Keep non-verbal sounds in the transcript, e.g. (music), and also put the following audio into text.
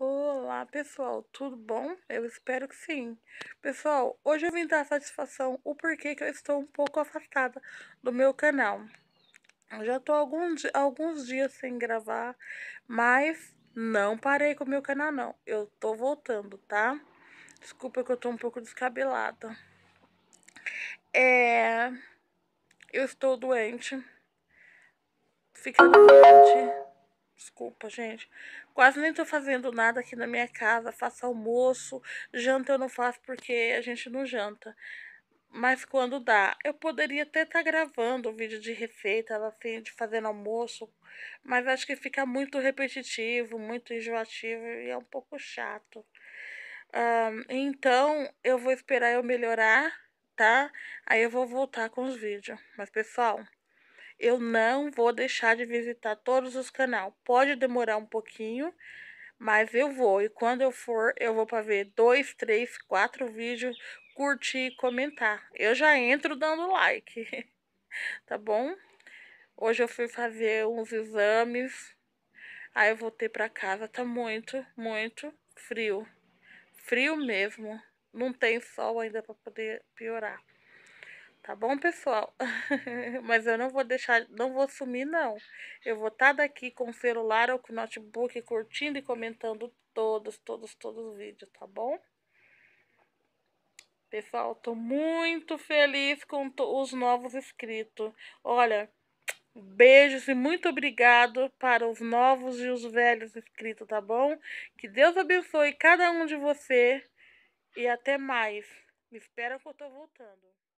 Olá pessoal, tudo bom? Eu espero que sim. Pessoal, hoje eu vim dar satisfação o porquê que eu estou um pouco afastada do meu canal. Eu já estou alguns, alguns dias sem gravar, mas não parei com o meu canal não. Eu estou voltando, tá? Desculpa que eu estou um pouco descabelada. É... Eu estou doente. Ficando doente desculpa, gente. Quase nem tô fazendo nada aqui na minha casa. Faço almoço, janta eu não faço porque a gente não janta. Mas quando dá, eu poderia até estar tá gravando um vídeo de receita, assim, de fazendo almoço, mas acho que fica muito repetitivo, muito enjoativo e é um pouco chato. Um, então, eu vou esperar eu melhorar, tá? Aí eu vou voltar com os vídeos. Mas, pessoal, eu não vou deixar de visitar todos os canais. Pode demorar um pouquinho, mas eu vou. E quando eu for, eu vou para ver dois, três, quatro vídeos, curtir e comentar. Eu já entro dando like, (laughs) tá bom? Hoje eu fui fazer uns exames, aí eu voltei para casa. Tá muito, muito frio. Frio mesmo. Não tem sol ainda para poder piorar. Tá bom, pessoal? (laughs) Mas eu não vou deixar, não vou sumir, não. Eu vou estar tá daqui com o celular ou com o notebook curtindo e comentando todos, todos, todos os vídeos, tá bom? Pessoal, tô muito feliz com os novos inscritos. Olha, beijos e muito obrigado para os novos e os velhos inscritos, tá bom? Que Deus abençoe cada um de você e até mais. Me espera que eu tô voltando.